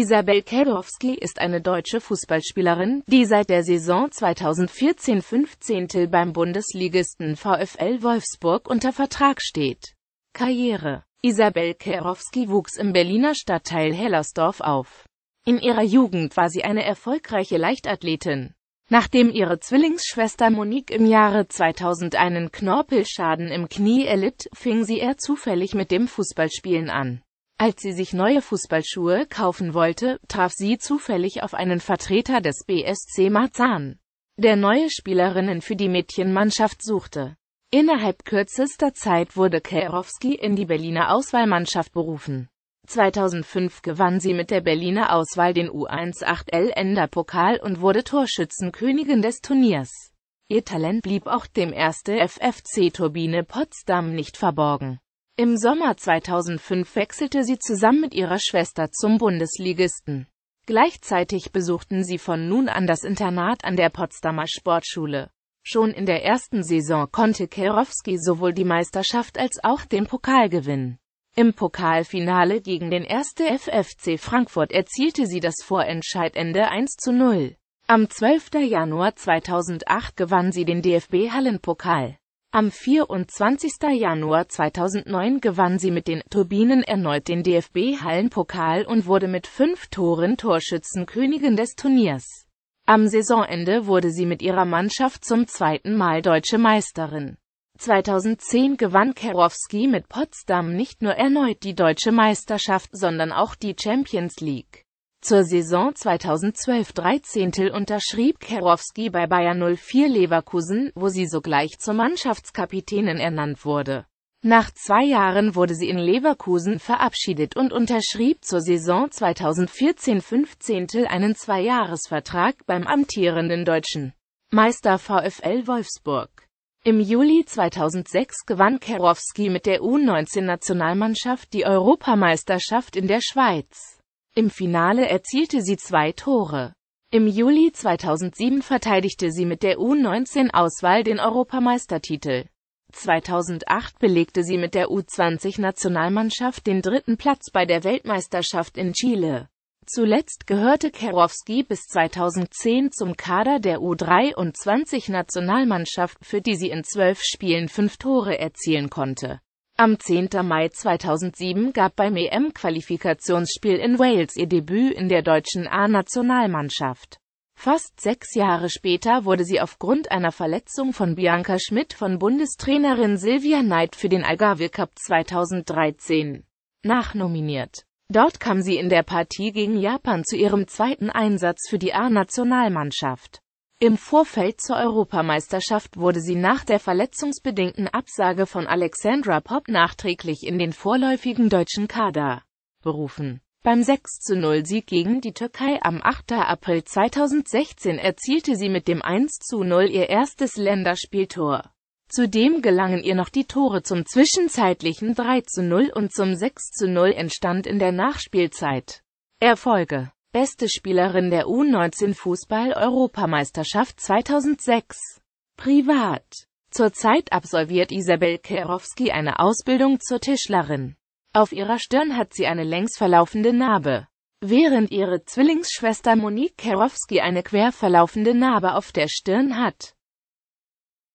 Isabel Kedowski ist eine deutsche Fußballspielerin, die seit der Saison 2014-15 beim Bundesligisten VfL Wolfsburg unter Vertrag steht. Karriere Isabel Kerowski wuchs im Berliner Stadtteil Hellersdorf auf. In ihrer Jugend war sie eine erfolgreiche Leichtathletin. Nachdem ihre Zwillingsschwester Monique im Jahre 2000 einen Knorpelschaden im Knie erlitt, fing sie eher zufällig mit dem Fußballspielen an. Als sie sich neue Fußballschuhe kaufen wollte, traf sie zufällig auf einen Vertreter des BSC Marzahn, der neue Spielerinnen für die Mädchenmannschaft suchte. Innerhalb kürzester Zeit wurde Kerowski in die Berliner Auswahlmannschaft berufen. 2005 gewann sie mit der Berliner Auswahl den U18 l enderpokal und wurde Torschützenkönigin des Turniers. Ihr Talent blieb auch dem ersten FFC Turbine Potsdam nicht verborgen. Im Sommer 2005 wechselte sie zusammen mit ihrer Schwester zum Bundesligisten. Gleichzeitig besuchten sie von nun an das Internat an der Potsdamer Sportschule. Schon in der ersten Saison konnte Kerowski sowohl die Meisterschaft als auch den Pokal gewinnen. Im Pokalfinale gegen den 1. FFC Frankfurt erzielte sie das Vorentscheidende 1 zu 0. Am 12. Januar 2008 gewann sie den DFB-Hallenpokal. Am 24. Januar 2009 gewann sie mit den Turbinen erneut den DFB-Hallenpokal und wurde mit fünf Toren Torschützenkönigin des Turniers. Am Saisonende wurde sie mit ihrer Mannschaft zum zweiten Mal deutsche Meisterin. 2010 gewann Kerowski mit Potsdam nicht nur erneut die deutsche Meisterschaft, sondern auch die Champions League. Zur Saison 2012-13 unterschrieb Kerowski bei Bayern 04 Leverkusen, wo sie sogleich zur Mannschaftskapitänin ernannt wurde. Nach zwei Jahren wurde sie in Leverkusen verabschiedet und unterschrieb zur Saison 2014-15 einen Zweijahresvertrag beim amtierenden deutschen Meister VfL Wolfsburg. Im Juli 2006 gewann Kerowski mit der U19-Nationalmannschaft die Europameisterschaft in der Schweiz. Im Finale erzielte sie zwei Tore. Im Juli 2007 verteidigte sie mit der U19-Auswahl den Europameistertitel. 2008 belegte sie mit der U20-Nationalmannschaft den dritten Platz bei der Weltmeisterschaft in Chile. Zuletzt gehörte Kerowski bis 2010 zum Kader der U23-Nationalmannschaft, für die sie in zwölf Spielen fünf Tore erzielen konnte. Am 10. Mai 2007 gab beim EM-Qualifikationsspiel in Wales ihr Debüt in der deutschen A-Nationalmannschaft. Fast sechs Jahre später wurde sie aufgrund einer Verletzung von Bianca Schmidt von Bundestrainerin Silvia Knight für den Algarve Cup 2013 nachnominiert. Dort kam sie in der Partie gegen Japan zu ihrem zweiten Einsatz für die A-Nationalmannschaft. Im Vorfeld zur Europameisterschaft wurde sie nach der verletzungsbedingten Absage von Alexandra Popp nachträglich in den vorläufigen deutschen Kader berufen. Beim 6-0-Sieg gegen die Türkei am 8. April 2016 erzielte sie mit dem 1-0 ihr erstes Länderspieltor. Zudem gelangen ihr noch die Tore zum zwischenzeitlichen 3-0 und zum 6-0 entstand in der Nachspielzeit Erfolge Beste Spielerin der U19 Fußball-Europameisterschaft 2006. Privat. Zurzeit absolviert Isabel Kerowski eine Ausbildung zur Tischlerin. Auf ihrer Stirn hat sie eine längs verlaufende Narbe, während ihre Zwillingsschwester Monique Kerowski eine quer verlaufende Narbe auf der Stirn hat.